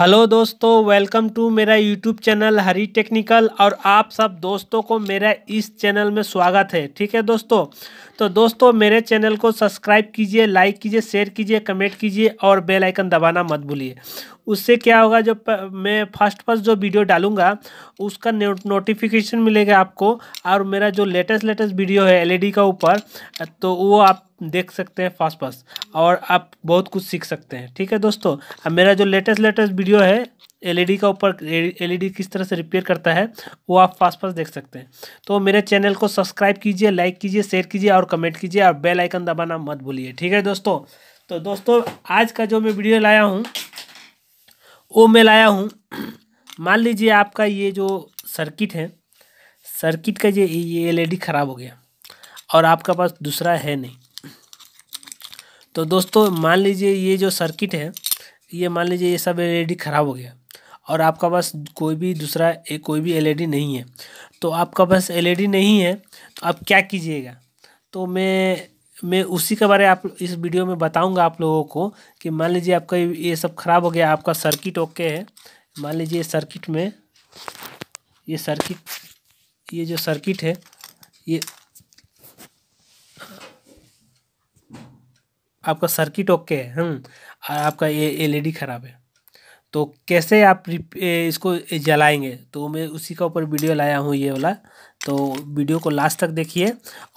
Hello दोस्तों welcome to मेरा YouTube channel Hari Technical और आप सब दोस्तों को मेरा इस चैनल में स्वागत है ठीक है दोस्तों तो दोस्तों मेरे चैनल को सब्सक्राइब कीजिए लाइक कीजिए शेयर कीजिए कमेंट कीजिए और बेल आइकन दबाना मत भूलिए उससे क्या होगा जो मैं फर्स्ट फर्स्ट जो वीडियो डालूंगा उसका नोटिफिकेशन मिलेगा आपको और मेरा जो लेटेस्ट लेटेस्ट वीडियो है एलईडी e का ऊपर तो वो आप देख सकते हैं फास्ट फास्ट और आप बहुत कुछ सीख सकते हैं ठीक है दोस्तों अब मेरा जो लेटेस्ट लेटेस्ट वीडियो है एलईडी e का ऊपर एलईडी e किस तरह से रिपेयर करता है वो आप फास्ट फास्ट देख सकते हैं तो मेरे चैनल को सब्सक्राइब कीजिए लाइक कीजिए शेयर कीजिए और कमेंट कीजिए और बेल आइकन दबाना मत भूलिए ठीक है दोस्तों तो दोस्तों आज का जो मैं वीडियो लाया हूँ वो मैं लाया हूँ मान लीजिए आपका ये जो सर्किट है सर्किट का ये ये एलईडी e ख़राब हो गया और आपका पास दूसरा है नहीं तो दोस्तों मान लीजिए ये जो सर्किट है ये मान लीजिए ये सब एलईडी ख़राब हो गया और आपका पास कोई भी दूसरा ए, कोई भी एलईडी नहीं है तो आपका पास एलईडी नहीं है तो आप क्या कीजिएगा तो मैं मैं उसी के बारे आप इस वीडियो में बताऊंगा आप लोगों को कि मान लीजिए आपका ये सब ख़राब हो गया आपका सर्किट ओके है मान लीजिए सर्किट में ये सर्किट ये जो सर्किट है ये आपका सर्किट ओके है हम हम्म, और आपका ये एलईडी e ख़राब है तो कैसे आप इसको जलाएंगे तो मैं उसी का ऊपर वीडियो लाया हूँ ये वाला तो वीडियो को लास्ट तक देखिए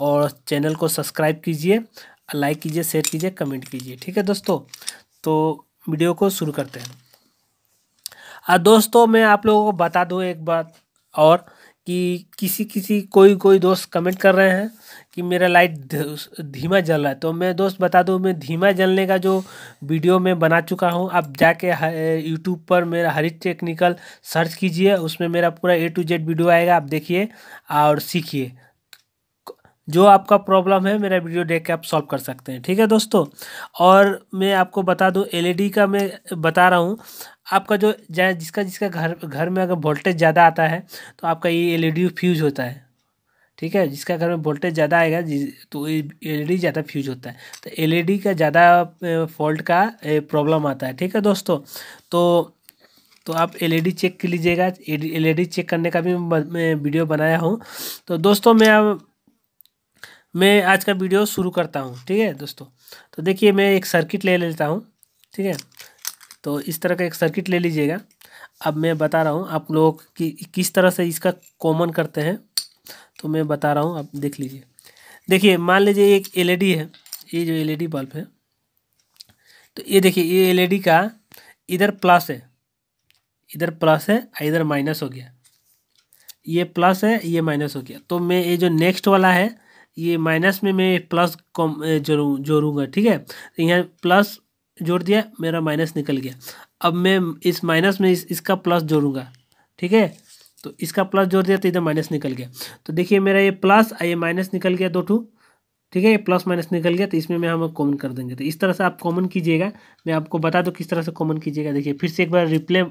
और चैनल को सब्सक्राइब कीजिए लाइक कीजिए शेयर कीजिए कमेंट कीजिए ठीक है दोस्तों तो वीडियो को शुरू करते हैं और दोस्तों मैं आप लोगों को बता दूँ एक बात और कि किसी किसी कोई कोई दोस्त कमेंट कर रहे हैं कि मेरा लाइट धीमा जल रहा है तो मैं दोस्त बता दूं मैं धीमा जलने का जो वीडियो मैं बना चुका हूं आप जाके यूट्यूब पर मेरा हरित टेक्निकल सर्च कीजिए उसमें मेरा पूरा ए टू जेड वीडियो आएगा आप देखिए और सीखिए जो आपका प्रॉब्लम है मेरा वीडियो देख के आप सॉल्व कर सकते हैं ठीक है दोस्तों और मैं आपको बता दूं एलईडी e का मैं बता रहा हूँ आपका जो जिसका जिसका घर घर में अगर वोल्टेज ज़्यादा आता है तो आपका ये एलईडी फ्यूज e होता है ठीक है जिसका घर में वोल्टेज ज़्यादा आएगा तो एल e ज़्यादा फ्यूज होता है तो एल का ज़्यादा फॉल्ट का प्रॉब्लम आता है ठीक है दोस्तों तो तो आप एलईडी चेक कर लीजिएगा एलईडी चेक करने का भी मैं वीडियो बनाया हूँ तो दोस्तों मैं अब मैं आज का वीडियो शुरू करता हूँ ठीक है दोस्तों तो देखिए मैं एक सर्किट ले लेता हूँ ठीक है तो इस तरह का एक सर्किट ले लीजिएगा अब मैं बता रहा हूँ आप लोग कि किस तरह से इसका कॉमन करते हैं तो मैं बता रहा हूँ आप देख लीजिए देखिए मान लीजिए एक एलईडी e है ये जो एलईडी बल्ब e है तो ये देखिए ये एलईडी e का इधर प्लस है इधर प्लस है इधर माइनस हो गया ये प्लस है ये माइनस हो गया तो मैं ये जो नेक्स्ट वाला है ये माइनस में मैं प्लस कॉम जोड़ू जोड़ूंगा ठीक है यहाँ प्लस जोड़ दिया मेरा माइनस निकल गया अब मैं इस माइनस में इस, इसका प्लस जोड़ूंगा ठीक है तो इसका प्लस जोड़ दिया तो इधर माइनस निकल गया तो देखिए मेरा ये प्लस ये माइनस निकल गया दो टू ठीक है ये प्लस माइनस निकल गया तो इसमें मैं हम कॉमन कर देंगे तो इस तरह से आप कॉमन कीजिएगा मैं आपको बता दूँ किस तरह से कॉमन कीजिएगा देखिए फिर से एक बार रिप्ले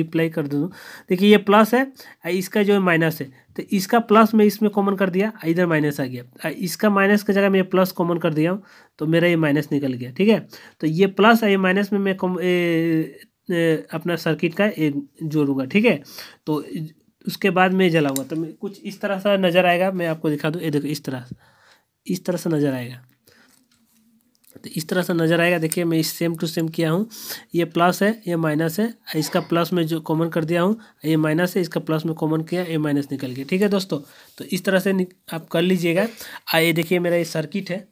रिप्लाई कर दूँ देखिए ये प्लस है इसका जो है माइनस है तो इसका प्लस मैं इसमें कॉमन कर दिया इधर माइनस आ गया इसका माइनस की जगह मैं प्लस कॉमन कर दिया हूँ तो मेरा ये माइनस निकल गया ठीक है तो ये प्लस है ये माइनस में मैं अपना सर्किट का जोड़ूंगा ठीक है तो उसके बाद मैं जलाऊंगा तो मैं कुछ इस तरह सा नज़र आएगा मैं आपको दिखा दूँ ये देखो इस तरह इस तरह से नज़र आएगा तो इस तरह से नज़र आएगा देखिए मैं इस सेम टू सेम किया हूँ ये प्लस है ये माइनस है इसका प्लस में जो कॉमन कर दिया हूँ ये माइनस है इसका प्लस में कॉमन किया ये माइनस निकल गया ठीक है दोस्तों तो इस तरह से आप कर लीजिएगा आ ये देखिए मेरा ये सर्किट है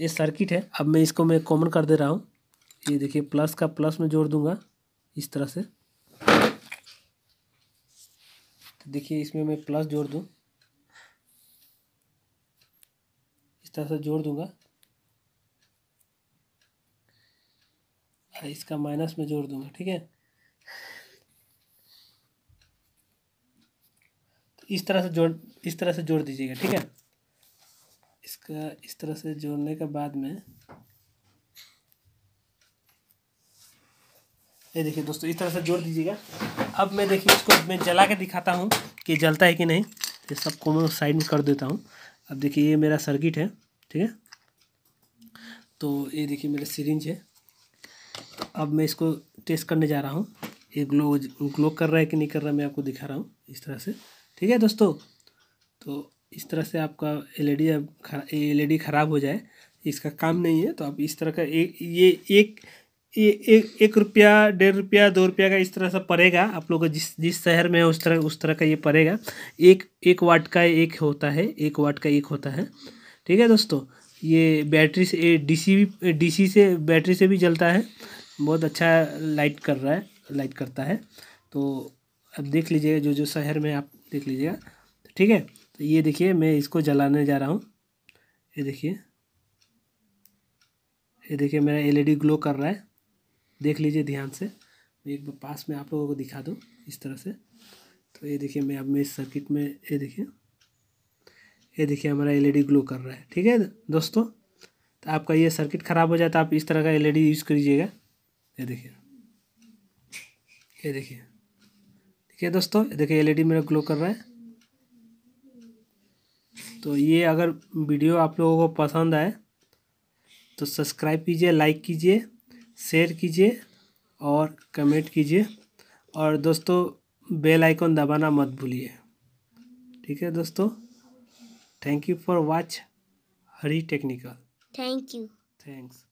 ये सर्किट है अब मैं इसको मैं कॉमन कर दे रहा हूँ ये देखिए प्लस का प्लस में जोड़ दूंगा इस तरह से तो देखिए इसमें मैं प्लस जोड़ दूँ तरह से जोड़ दूंगा इसका माइनस में जोड़ दूंगा ठीक है तो इस तरह से जोड़ इस तरह से जोड़ दीजिएगा ठीक है इसका इस तरह से जोड़ने के बाद में ये देखिए दोस्तों इस तरह से जोड़ दीजिएगा अब मैं देखिए इसको मैं जला के दिखाता हूँ कि जलता है कि नहीं ये सबको मैं साइड में कर देता हूँ अब देखिए ये मेरा सर्किट है ठीक है तो ये देखिए मेरा सीरिंज है अब मैं इसको टेस्ट करने जा रहा हूँ ये ग्लो ग्लो कर रहा है कि नहीं कर रहा है मैं आपको दिखा रहा हूँ इस तरह से ठीक है दोस्तों तो इस तरह से आपका एल ई डी अब एल ई डी e ख़राब हो जाए इसका काम नहीं है तो आप इस तरह का ए, ये एक ये एक एक रुपया डेढ़ रुपया दो रुपया का इस तरह से पड़ेगा आप लोग जिस जिस शहर में है उस तरह उस तरह का ये पड़ेगा एक एक वाट का एक होता है एक वाट का एक होता है ठीक है दोस्तों ये बैटरी से डीसी भी डीसी से बैटरी से भी जलता है बहुत अच्छा लाइट कर रहा है लाइट करता है तो अब देख लीजिएगा जो जो शहर में आप देख लीजिएगा ठीक है तो ये देखिए मैं इसको जलाने जा रहा हूँ ये देखिए ये देखिए मेरा एलईडी ग्लो e कर रहा है देख लीजिए ध्यान से मैं एक बार पास में आप लोगों को दिखा दूँ इस तरह से तो ये देखिए मैं अब मैं इस सर्किट में ये देखिए ये देखिए हमारा एलईडी ग्लो e कर रहा है ठीक है दोस्तों तो आपका ये सर्किट ख़राब हो जाए तो आप इस तरह का एलईडी यूज़ e करिएगा ये देखिए ये देखिए ठीक है दोस्तों ये देखिए एलईडी e मेरा ग्लो कर रहा है तो ये अगर वीडियो आप लोगों को पसंद आए तो सब्सक्राइब कीजिए लाइक कीजिए शेयर कीजिए और कमेंट कीजिए और दोस्तों बेल आइकन दबाना मत भूलिए ठीक है दोस्तों Thank you for watch Hari Technical. Thank you. Thanks.